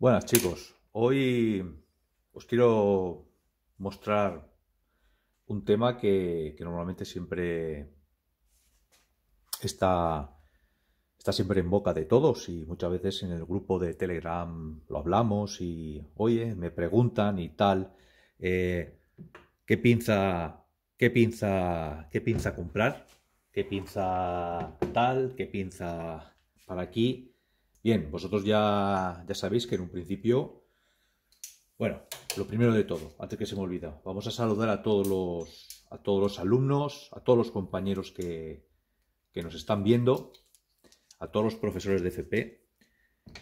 Buenas chicos, hoy os quiero mostrar un tema que, normalmente siempre está, está, siempre en boca de todos y muchas veces en el grupo de Telegram lo hablamos y oye, me preguntan y tal, eh, ¿qué pinza, qué pinza, qué pinza comprar? ¿Qué pinza tal? ¿Qué pinza para aquí? Bien, vosotros ya, ya sabéis que en un principio, bueno, lo primero de todo, antes que se me olvida, vamos a saludar a todos los, a todos los alumnos, a todos los compañeros que, nos están viendo, a todos los profesores de FP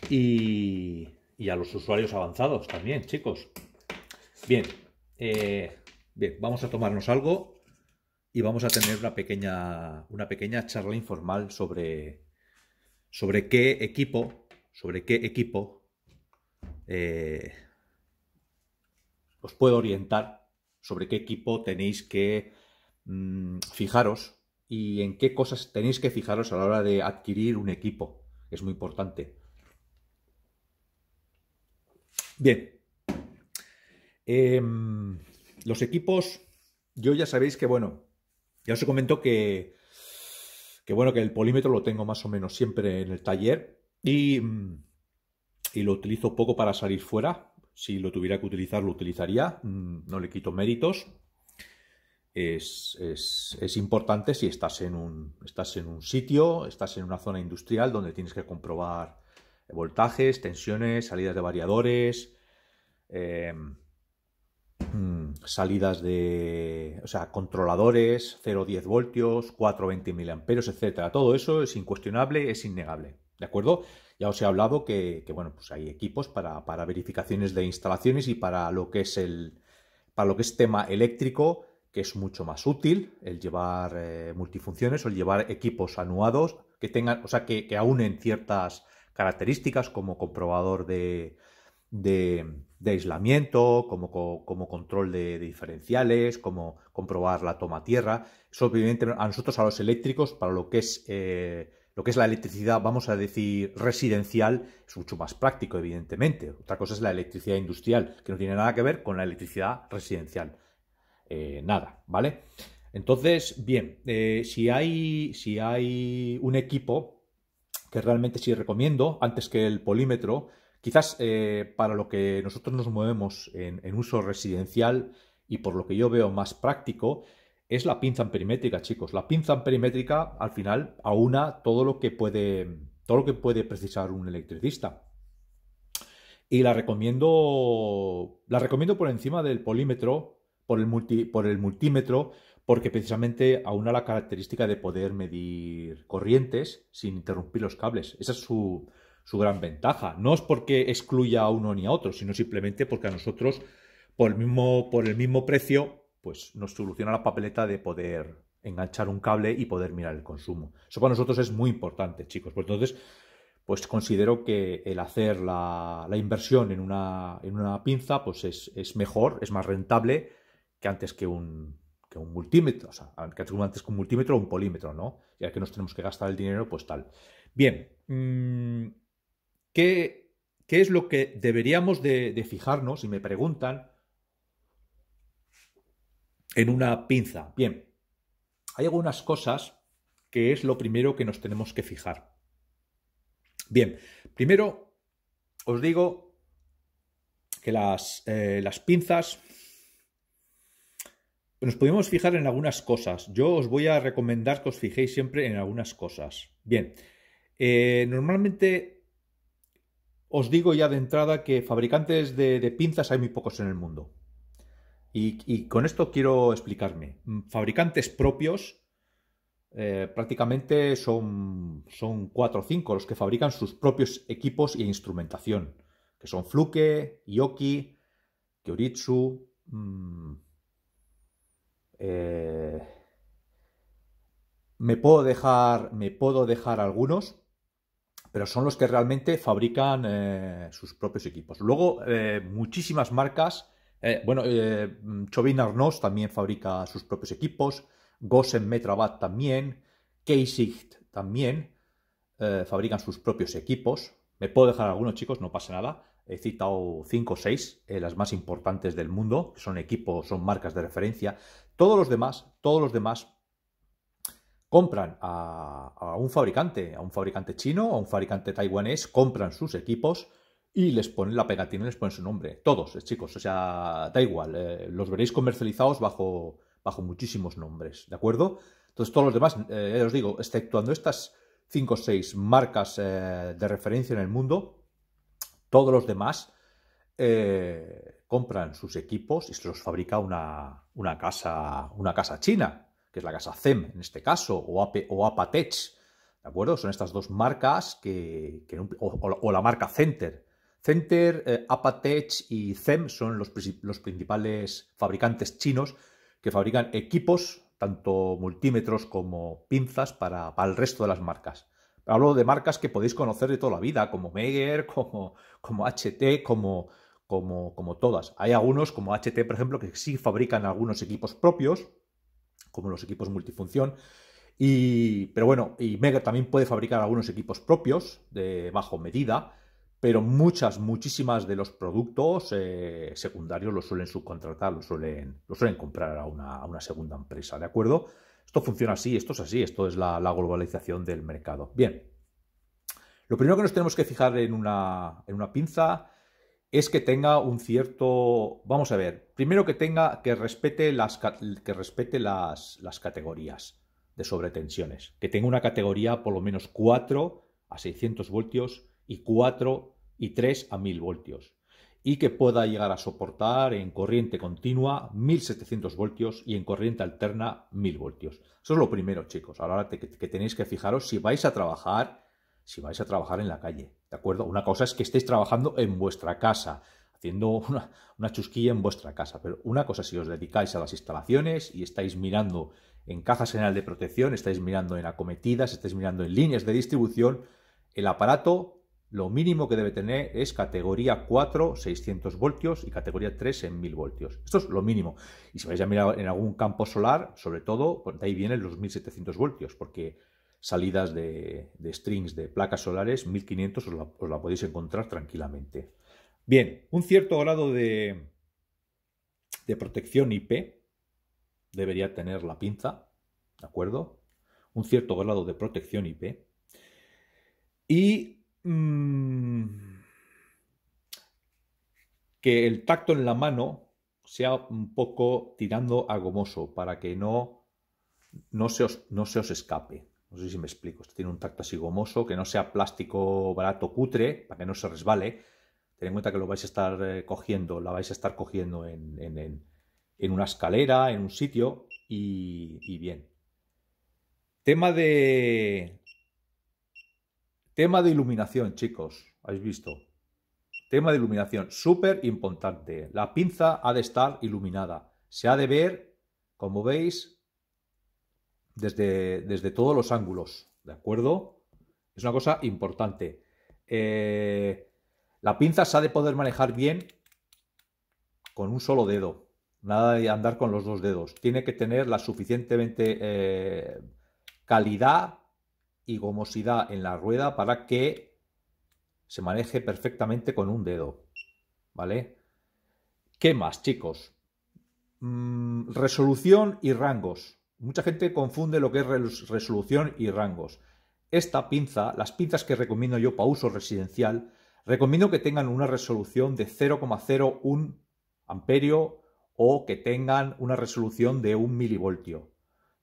y, a los usuarios avanzados también, chicos. Bien, eh, bien, vamos a tomarnos algo y vamos a tener una pequeña, una pequeña charla informal sobre sobre qué equipo, sobre qué equipo eh, os puedo orientar, sobre qué equipo tenéis que mm, fijaros y en qué cosas tenéis que fijaros a la hora de adquirir un equipo. Es muy importante. Bien. Em, los equipos, yo ya sabéis que, bueno, ya os he comentado que que bueno, que el polímetro lo tengo más o menos siempre en el taller y, mm, y lo utilizo poco para salir fuera. Si lo tuviera que utilizar, lo utilizaría, mm, no le quito méritos. Es, importante si estás en, un, estás en un sitio, estás en una zona industrial donde tienes que comprobar voltajes, tensiones, salidas de variadores, em, Mm. salidas de, o sea, controladores, 0,10 voltios, 4,20 miliamperios, etcétera. Todo eso es incuestionable, es innegable, ¿de acuerdo? Ya os he hablado que, bueno, pues hay equipos para, verificaciones de instalaciones y para lo que es el, para lo que es tema eléctrico, que es mucho más útil el llevar eh, multifunciones o el llevar equipos anuados que tengan, o sea, que, que aunen ciertas características como comprobador de, de de aislamiento, como, como control de, diferenciales, como comprobar la toma tierra. Eso obviamente a nosotros, a los eléctricos, para lo que es... Eh, lo que es la electricidad, vamos a decir, residencial, es mucho más práctico, evidentemente. Otra cosa es la electricidad industrial, que no tiene nada que ver con la electricidad residencial. Eh, nada, ¿vale? Entonces, bien, eh, si, hay, si hay un equipo que realmente sí recomiendo, antes que el polímetro, Quizás eh, para lo que nosotros nos movemos en, uso residencial y por lo que yo veo más práctico es la pinza amperimétrica, chicos. La pinza amperimétrica al final aúna todo lo que puede, todo lo que puede precisar un electricista. Y la recomiendo, la recomiendo por encima del polímetro, por el, por el multímetro, porque precisamente aúna la característica de poder medir corrientes sin interrumpir los cables. Esa es su, su gran ventaja. No es porque excluya a uno ni a otro, sino simplemente porque a nosotros, por el mismo, por el mismo precio, pues nos soluciona la papeleta de poder enganchar un cable y poder mirar el consumo. Eso para nosotros es muy importante, chicos. Pues entonces, pues considero que el hacer la, inversión en una, en una, pinza, pues es, mejor, es más rentable que antes que un, que un multímetro, o sea, que antes que un multímetro o un polímetro, ¿no? Ya que nos tenemos que gastar el dinero, pues tal. Bien. Mm, ¿Qué, qué es lo que deberíamos de, fijarnos, si me preguntan, en una pinza? Bien, hay algunas cosas que es lo primero que nos tenemos que fijar. Bien, primero os digo que las, eh, las pinzas nos podemos fijar en algunas cosas. Yo os voy a recomendar que os fijéis siempre en algunas cosas. Bien, eh, normalmente os digo ya de entrada que fabricantes de, pinzas hay muy pocos en el mundo. Y, con esto quiero explicarme. Fabricantes propios eh, prácticamente son, son cuatro o cinco los que fabrican sus propios equipos e instrumentación, que son Fluke, Yoki, Kyoritsu, mm, eh, me puedo dejar, me puedo dejar algunos, pero son los que realmente fabrican eh, sus propios equipos. Luego, eh, muchísimas marcas, eh, bueno, Chauvin Arnaud también fabrica sus propios equipos, Gossen Metrabat también, Keisicht también fabrican sus propios equipos. Me puedo dejar algunos, chicos, no pasa nada. He citado cinco o seis, las más importantes del mundo, que son equipos, son marcas de referencia. Todos los demás, todos los demás compran a, un fabricante, a un fabricante chino, a un fabricante taiwanés, compran sus equipos y les ponen la pegatina y les ponen su nombre. Todos, eh, chicos, o sea, da igual, eh, los veréis comercializados bajo, bajo muchísimos nombres, ¿de acuerdo? Entonces todos los demás, eh, os digo, exceptuando estas 5 o 6 marcas eh, de referencia en el mundo, todos los demás compran sus equipos y se los fabrica una, una, casa, una casa china, que es la casa CEM en este caso, o, AP, o Apatech, ¿de acuerdo? Son estas dos marcas que, o, la marca Center. Center, eh, Apatech y CEM son los, principales fabricantes chinos que fabrican equipos, tanto multímetros como pinzas, para, el resto de las marcas. Hablo de marcas que podéis conocer de toda la vida, como Meyer, como, como HT, como, como, como, todas. Hay algunos, como HT, por ejemplo, que sí fabrican algunos equipos propios, como los equipos multifunción. Y, pero bueno, y Mega también puede fabricar algunos equipos propios de bajo medida, pero muchas, muchísimas de los productos eh, secundarios los suelen subcontratar, los suelen, suelen comprar a una, segunda empresa, ¿de acuerdo? Esto funciona así, esto es así, esto es la, la globalización del mercado. Bien, lo primero que nos tenemos que fijar en una, en una pinza es que tenga un cierto, vamos a ver, primero que tenga que respete las que respete las, categorías de sobretensiones, que tenga una categoría por lo menos 4 a 600 voltios y 4 y 3 a 1000 voltios y que pueda llegar a soportar en corriente continua 1700 voltios y en corriente alterna 1000 voltios. Eso es lo primero, chicos. Ahora que tenéis que fijaros si vais a trabajar si vais a trabajar en la calle, ¿de acuerdo? Una cosa es que estéis trabajando en vuestra casa, haciendo una, chusquilla en vuestra casa, pero una cosa si os dedicáis a las instalaciones y estáis mirando en caja general de protección, estáis mirando en acometidas, estáis mirando en líneas de distribución, el aparato lo mínimo que debe tener es categoría 4, 600 voltios y categoría 3 en 1000 voltios. Esto es lo mínimo. Y si vais a mirar en algún campo solar, sobre todo, pues de ahí vienen los 1700 voltios, porque salidas de, strings de placas solares, 1500 os la, podéis encontrar tranquilamente. Bien, un cierto grado de, de protección IP debería tener la pinza, ¿de acuerdo? Un cierto grado de protección IP. Y mm, que el tacto en la mano sea un poco tirando a gomoso para que no, no, se, os, no se os escape, no sé si me explico. Este tiene un tacto así gomoso, que no sea plástico barato cutre, para que no se resbale. Ten en cuenta que lo vais a estar eh, cogiendo, la vais a estar cogiendo en, una escalera, en un sitio, y, y bien. Tema de. Tema de iluminación, chicos. ¿Habéis visto? Tema de iluminación, súper importante. La pinza ha de estar iluminada. Se ha de ver, como veis, desde, todos los ángulos, ¿de acuerdo? Es una cosa importante. Eh, la pinza se ha de poder manejar bien con un solo dedo, nada de andar con los dos dedos. Tiene que tener la suficientemente eh, calidad y gomosidad en la rueda para que se maneje perfectamente con un dedo, ¿vale? ¿Qué más, chicos? Mm, resolución y rangos. Mucha gente confunde lo que es resolución y rangos. Esta pinza, las pinzas que recomiendo yo para uso residencial, recomiendo que tengan una resolución de 0,01 amperio o que tengan una resolución de 1 milivoltio.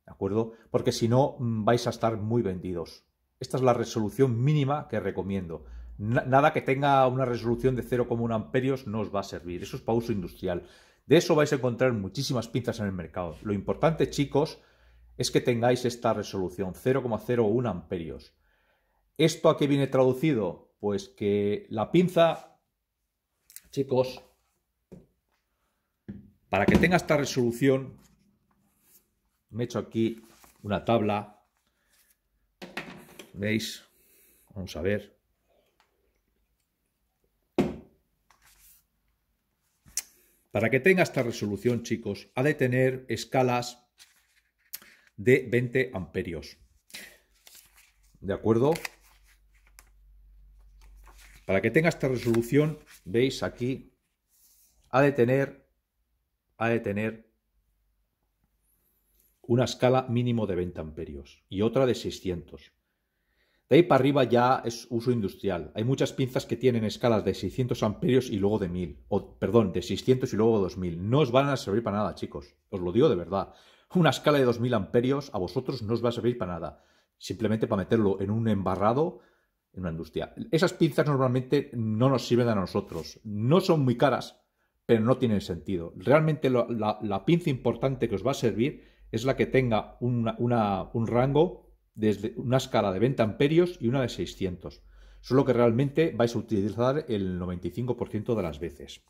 ¿De acuerdo? Porque si no, mm, vais a estar muy vendidos. Esta es la resolución mínima que recomiendo. Nada que tenga una resolución de 0,1 amperios no os va a servir. Eso es para uso industrial. De eso vais a encontrar muchísimas pinzas en el mercado. Lo importante, chicos, es que tengáis esta resolución, 0,01 amperios. ¿Esto a qué viene traducido? Pues que la pinza, chicos, para que tenga esta resolución, me he hecho aquí una tabla. ¿Veis? Vamos a ver. Para que tenga esta resolución, chicos, ha de tener escalas de 20 amperios. ¿De acuerdo? Para que tenga esta resolución, veis aquí, ha de tener, ha de tener una escala mínimo de 20 amperios y otra de 600. De ahí para arriba ya es uso industrial. Hay muchas pinzas que tienen escalas de 600 amperios y luego de 1000. O, perdón, de 600 y luego de 2000. No os van a servir para nada, chicos. Os lo digo de verdad. Una escala de 2000 amperios a vosotros no os va a servir para nada. Simplemente para meterlo en un embarrado en una industria. Esas pinzas normalmente no nos sirven a nosotros. No son muy caras, pero no tienen sentido. Realmente la, pinza importante que os va a servir es la que tenga un rango desde una escala de 20 amperios y una de 600. Solo que realmente vais a utilizar el 95% de las veces.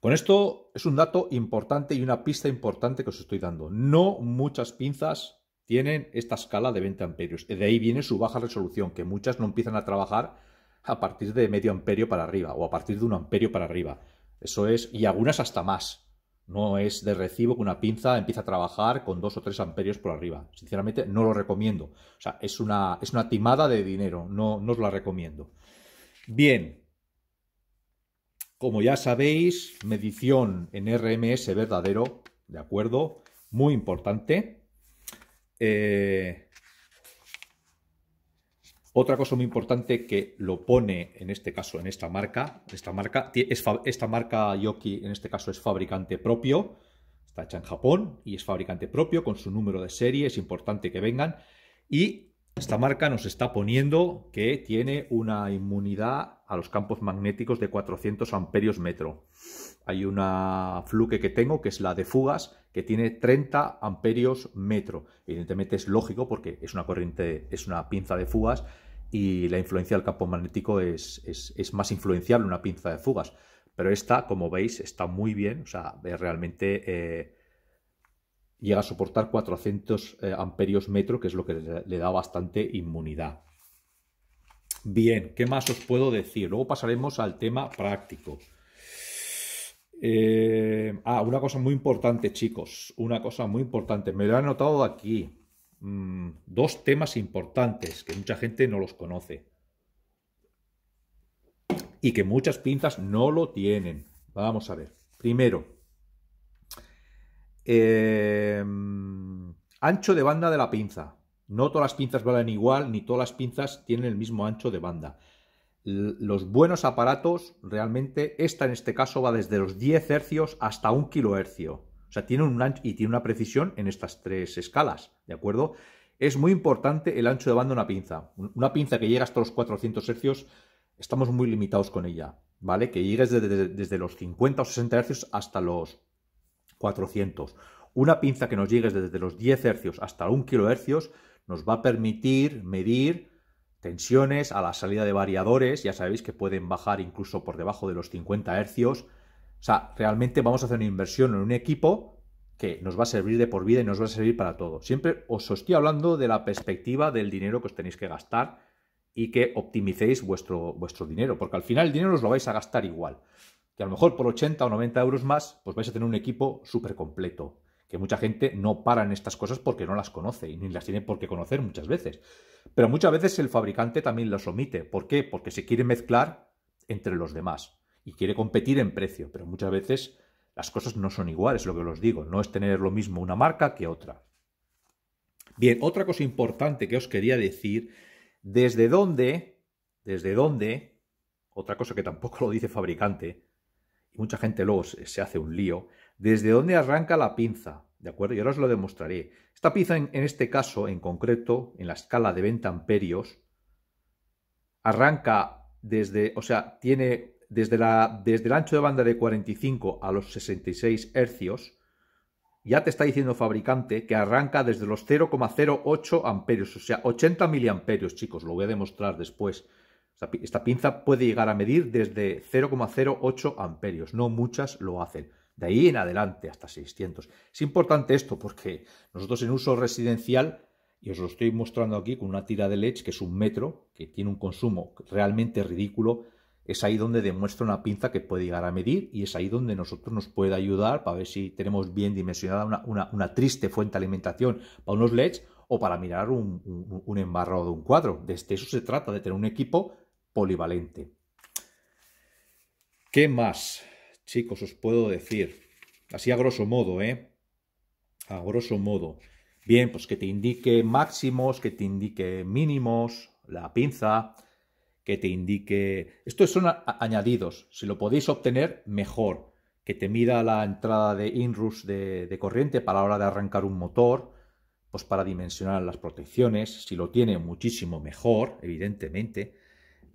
Con esto es un dato importante y una pista importante que os estoy dando. No muchas pinzas tienen esta escala de 20 amperios. De ahí viene su baja resolución, que muchas no empiezan a trabajar a partir de medio amperio para arriba o a partir de un amperio para arriba. Eso es, y algunas hasta más. No es de recibo que una pinza empiece a trabajar con 2 o 3 amperios por arriba. Sinceramente, no lo recomiendo. O sea, es una, es una timada de dinero, no, no os la recomiendo. Bien, como ya sabéis, medición en RMS verdadero, ¿de acuerdo? Muy importante. Eh, otra cosa muy importante que lo pone en este caso en esta marca, esta marca, esta marca Yoki en este caso es fabricante propio, está hecha en Japón y es fabricante propio con su número de serie, es importante que vengan y esta marca nos está poniendo que tiene una inmunidad a los campos magnéticos de 400 amperios metro. Hay una fluke que tengo, que es la de fugas, que tiene 30 amperios metro. Evidentemente es lógico porque es una corriente, es una pinza de fugas y la influencia del campo magnético es, es, es más influenciable una pinza de fugas. Pero esta, como veis, está muy bien, o sea, eh, realmente eh, llega a soportar 400 eh, amperios metro, que es lo que le da bastante inmunidad. Bien, ¿qué más os puedo decir? Luego pasaremos al tema práctico. ah, una cosa muy importante, chicos. Una cosa muy importante. Me lo he anotado aquí. Mm, dos temas importantes que mucha gente no los conoce y que muchas pinzas no lo tienen. Vamos a ver. Primero, em, ancho de banda de la pinza. No todas las pinzas valen igual, ni todas las pinzas tienen el mismo ancho de banda. los buenos aparatos, realmente, esta en este caso va desde los 10 hercios hasta un kilohercio sea, tiene un ancho y tiene una precisión en estas tres escalas, ¿de acuerdo? Es muy importante el ancho de banda de una pinza. Una pinza que llega hasta los 400 hercios, estamos muy limitados con ella, ¿vale? Que llegues desde, los 50 o 60 hercios hasta los 400. Una pinza que nos llegue desde los 10 hercios hasta 1 kHz nos va a permitir medir tensiones a la salida de variadores, ya sabéis que pueden bajar incluso por debajo de los 50 hercios, o sea, realmente vamos a hacer una inversión en un equipo que nos va a servir de por vida y nos va a servir para todo. Siempre os estoy hablando de la perspectiva del dinero que os tenéis que gastar y que optimicéis vuestro, vuestro dinero, porque al final el dinero os lo vais a gastar igual. Que a lo mejor por 80 o 90 euros más, pues vais a tener un equipo súper completo. Que mucha gente no para en estas cosas porque no las conoce y ni las tiene por qué conocer muchas veces. Pero muchas veces el fabricante también las omite. ¿Por qué? Porque se quiere mezclar entre los demás y quiere competir en precio, pero muchas veces las cosas no son iguales, lo que os digo, no es tener lo mismo una marca que otra. Bien, otra cosa importante que os quería decir, desde dónde, desde dónde, otra cosa que tampoco lo dice fabricante, y mucha gente luego se hace un lío, desde dónde arranca la pinza, ¿de acuerdo? Y ahora os lo demostraré. Esta pinza en, este caso, en concreto, en la escala de 20 amperios, arranca desde, o sea, tiene desde, la, desde el ancho de banda de 45 a los 66 hercios, ya te está diciendo fabricante que arranca desde los 0,08 amperios, o sea, 80 miliamperios, chicos, lo voy a demostrar después. Esta pinza puede llegar a medir desde 0,08 amperios, no muchas lo hacen. De ahí en adelante hasta 600. Es importante esto porque nosotros en uso residencial, y os lo estoy mostrando aquí con una tira de leche que es un metro, que tiene un consumo realmente ridículo, es ahí donde demuestra una pinza que puede llegar a medir y es ahí donde nosotros nos puede ayudar para ver si tenemos bien dimensionada una, triste fuente de alimentación para unos LEDs o para mirar un, un embarrado de un cuadro. De este, eso se trata, de tener un equipo polivalente. ¿Qué más, chicos, os puedo decir? Así a grosso modo, ¿eh? A grosso modo. Bien, pues que te indique máximos, que te indique mínimos, la pinza, que te indique... Estos son añadidos. Si lo podéis obtener, mejor. Que te mida la entrada de inrush de, corriente para la hora de arrancar un motor, pues para dimensionar las protecciones. Si lo tiene, muchísimo mejor, evidentemente.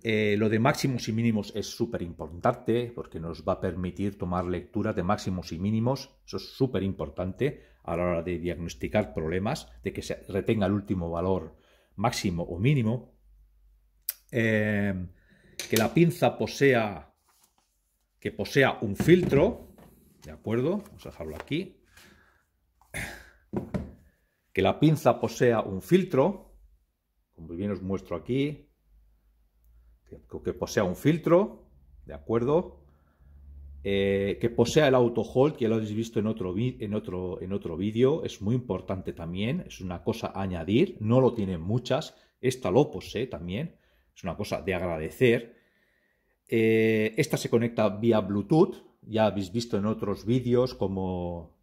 Eh, lo de máximos y mínimos es súper importante porque nos va a permitir tomar lecturas de máximos y mínimos. Eso es súper importante a la hora de diagnosticar problemas, de que se retenga el último valor máximo o mínimo. Eh, que la pinza posea, que posea un filtro, ¿de acuerdo? Vamos a dejarlo aquí. Que la pinza posea un filtro, como bien os muestro aquí, que, posea un filtro, ¿de acuerdo? Eh, que posea el auto hold, que ya lo habéis visto en otro, en otro, en otro vídeo, es muy importante también, es una cosa a añadir, no lo tienen muchas, esta lo posee también, es una cosa de agradecer. Eh, esta se conecta vía Bluetooth, ya habéis visto en otros vídeos como,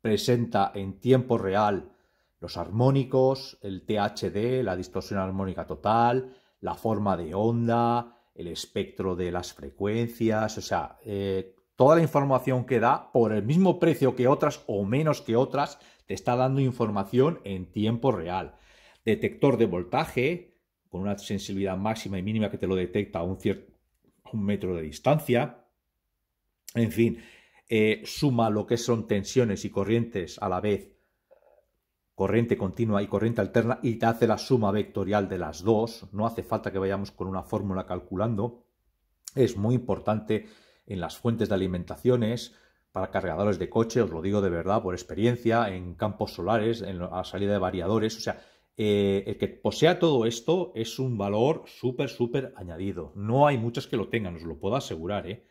presenta en tiempo real los armónicos, el THD, la distorsión armónica total, la forma de onda, el espectro de las frecuencias, o sea, eh, toda la información que da por el mismo precio que otras o menos que otras, te está dando información en tiempo real. Detector de voltaje, con una sensibilidad máxima y mínima que te lo detecta a un, cierto, metro de distancia. En fin, eh, suma lo que son tensiones y corrientes a la vez, corriente continua y corriente alterna, y te hace la suma vectorial de las dos. No hace falta que vayamos con una fórmula calculando. Es muy importante en las fuentes de alimentaciones, para cargadores de coche, os lo digo de verdad por experiencia, en campos solares, en la salida de variadores, o sea, eh, el que posea todo esto es un valor súper, súper añadido. No hay muchas que lo tengan, os lo puedo asegurar. ¿eh?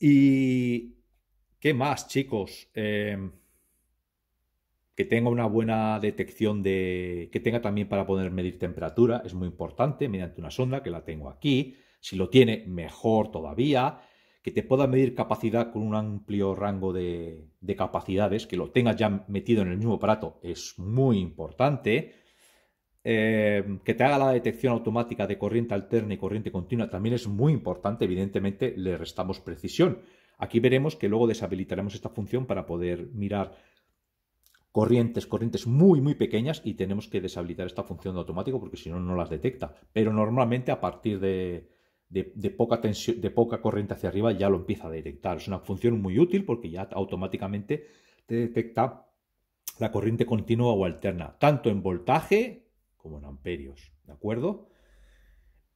Y qué más, chicos. Em, que tenga una buena detección de. que tenga también para poder medir temperatura, es muy importante mediante una sonda que la tengo aquí. Si lo tiene, mejor todavía que te pueda medir capacidad con un amplio rango de, capacidades, que lo tengas ya metido en el mismo aparato, es muy importante. Eh, que te haga la detección automática de corriente alterna y corriente continua también es muy importante, evidentemente le restamos precisión. Aquí veremos que luego deshabilitaremos esta función para poder mirar corrientes, corrientes muy, muy pequeñas y tenemos que deshabilitar esta función de automático porque si no, no las detecta. Pero normalmente a partir de, de, poca tensión, de poca corriente hacia arriba ya lo empieza a detectar. Es una función muy útil porque ya automáticamente te detecta la corriente continua o alterna, tanto en voltaje como en amperios. ¿De acuerdo?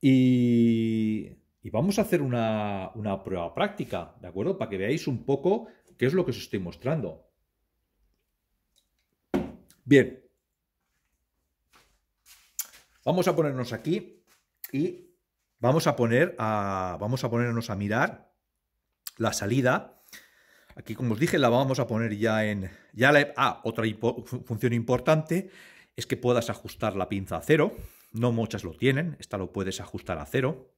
Y, y vamos a hacer una, una prueba práctica, ¿de acuerdo? Para que veáis un poco qué es lo que os estoy mostrando. Bien. Vamos a ponernos aquí y Vamos a, poner a, vamos a ponernos a mirar la salida. Aquí, como os dije, la vamos a poner ya en... Ya la, ah, otra función importante es que puedas ajustar la pinza a cero. No muchas lo tienen, esta lo puedes ajustar a cero.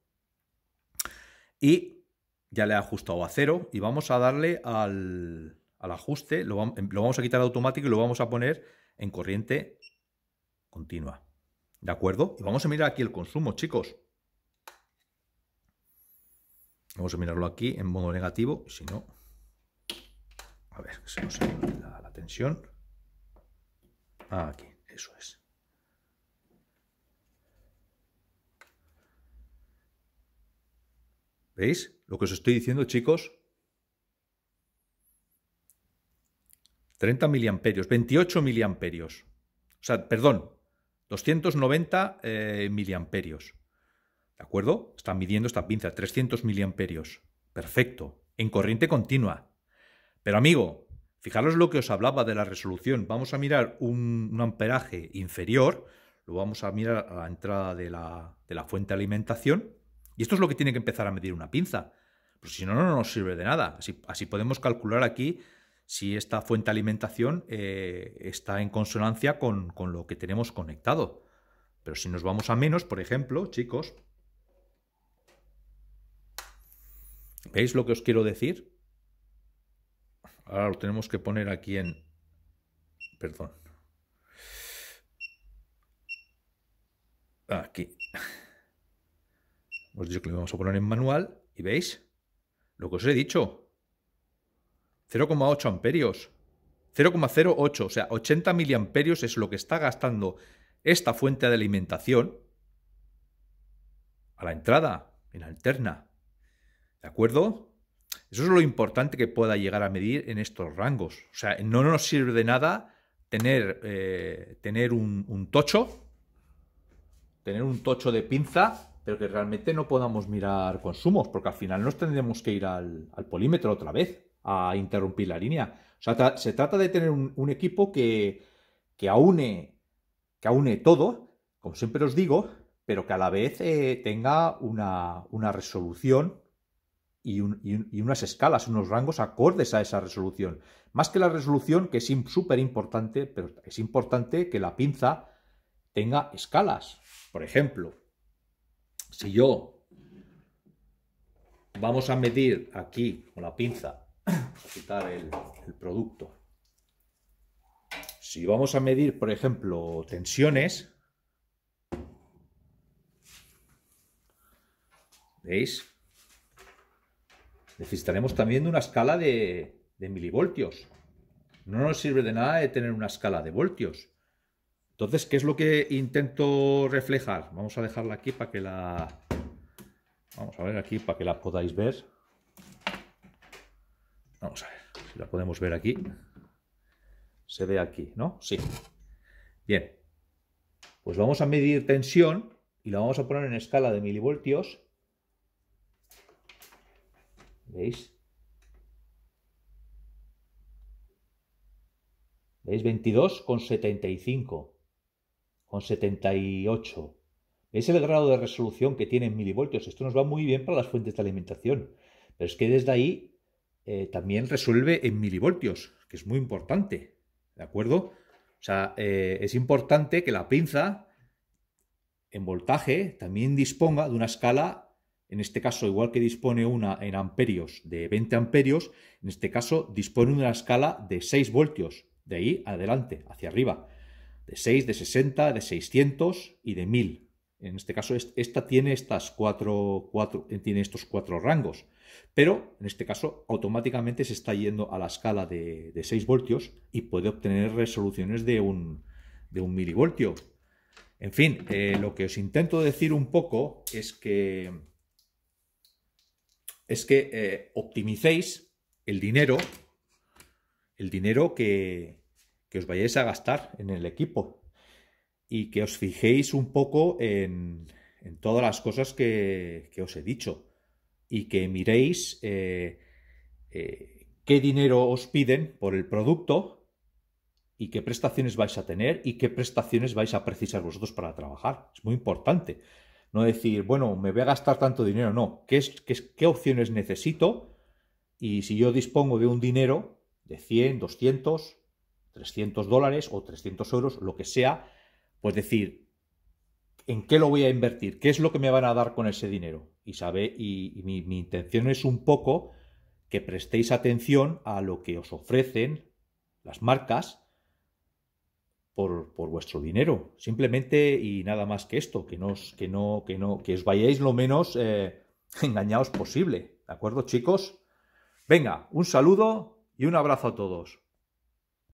Y ya le he ajustado a cero y vamos a darle al, ajuste, lo, vamos a quitar automático y lo vamos a poner en corriente continua. ¿De acuerdo? Y vamos a mirar aquí el consumo, chicos. Vamos a mirarlo aquí en modo negativo, si no... A ver, se nos da la tensión. Ah, aquí, eso es. ¿Veis? Lo que os estoy diciendo, chicos. 30 miliamperios, 28 miliamperios. O sea, perdón, 290 eh, miliamperios. ¿De acuerdo? Están midiendo esta pinza, 300 miliamperios. Perfecto, en corriente continua. Pero amigo, fijaros lo que os hablaba de la resolución. Vamos a mirar un, amperaje inferior, lo vamos a mirar a la entrada de la, fuente de alimentación. Y esto es lo que tiene que empezar a medir una pinza. Pues si no, no nos sirve de nada. Así, podemos calcular aquí si esta fuente de alimentación eh, está en consonancia con, con lo que tenemos conectado. Pero si nos vamos a menos, por ejemplo, chicos, ¿Veis lo que os quiero decir? Ahora lo tenemos que poner aquí en... Perdón. Aquí. Hemos dicho que lo vamos a poner en manual. ¿Y veis? Lo que os he dicho. 0,8 amperios. 0,08, o sea, 80 miliamperios es lo que está gastando esta fuente de alimentación a la entrada, en alterna. ¿De acuerdo? Eso es lo importante que pueda llegar a medir en estos rangos. O sea, no nos sirve de nada tener, eh, tener un, tocho, tener un tocho de pinza, pero que realmente no podamos mirar consumos, porque al final nos tendremos que ir al, polímetro otra vez a interrumpir la línea. O sea, se trata de tener un, equipo que, que, aúne, que todo, como siempre os digo, pero que a la vez eh, tenga una, una resolución y, unas escalas, unos rangos acordes a esa resolución. Más que la resolución, que es súper importante, pero es importante que la pinza tenga escalas. Por ejemplo, si yo vamos a medir aquí con la pinza, a quitar el, el producto. Si vamos a medir, por ejemplo, tensiones, ¿veis? necesitaremos también de una escala de, de milivoltios. No nos sirve de nada tener una escala de voltios. Entonces, ¿qué es lo que intento reflejar? Vamos a dejarla aquí para que la... Vamos a ver aquí para que la podáis ver. Vamos a ver si la podemos ver aquí. Se ve aquí, ¿no? Sí. Bien. Pues vamos a medir tensión y la vamos a poner en escala de milivoltios ¿Veis? ¿Veis? 22,75 con 78. ¿Veis el grado de resolución que tiene en milivoltios? Esto nos va muy bien para las fuentes de alimentación. Pero es que desde ahí eh, también resuelve en milivoltios, que es muy importante. ¿De acuerdo? O sea, eh, es importante que la pinza en voltaje también disponga de una escala en este caso, igual que dispone una en amperios de 20 amperios, en este caso dispone una escala de 6 voltios, de ahí adelante, hacia arriba, de 6, de 60, de 600 y de 1000. En este caso, esta tiene, estas cuatro, cuatro, eh, tiene estos cuatro rangos, pero en este caso automáticamente se está yendo a la escala de, 6 voltios y puede obtener resoluciones de un, de un milivoltio. En fin, eh, lo que os intento decir un poco es que es que eh, optimicéis el dinero, el dinero que, que, os vayáis a gastar en el equipo y que os fijéis un poco en, en todas las cosas que, que, os he dicho y que miréis eh, eh, qué dinero os piden por el producto y qué prestaciones vais a tener y qué prestaciones vais a precisar vosotros para trabajar. Es muy importante. No decir, bueno, me voy a gastar tanto dinero, no. ¿Qué, es, qué, opciones necesito? Y si yo dispongo de un dinero de 100, 200, 300 dólares o 300 euros, lo que sea, pues decir, ¿en qué lo voy a invertir? ¿Qué es lo que me van a dar con ese dinero? Y, sabe, y, mi, mi, intención es un poco que prestéis atención a lo que os ofrecen las marcas por, vuestro dinero. Simplemente y nada más que esto, que nos os, que no, que no, que os vayáis lo menos eh, engañados posible. ¿De acuerdo, chicos? Venga, un saludo y un abrazo a todos.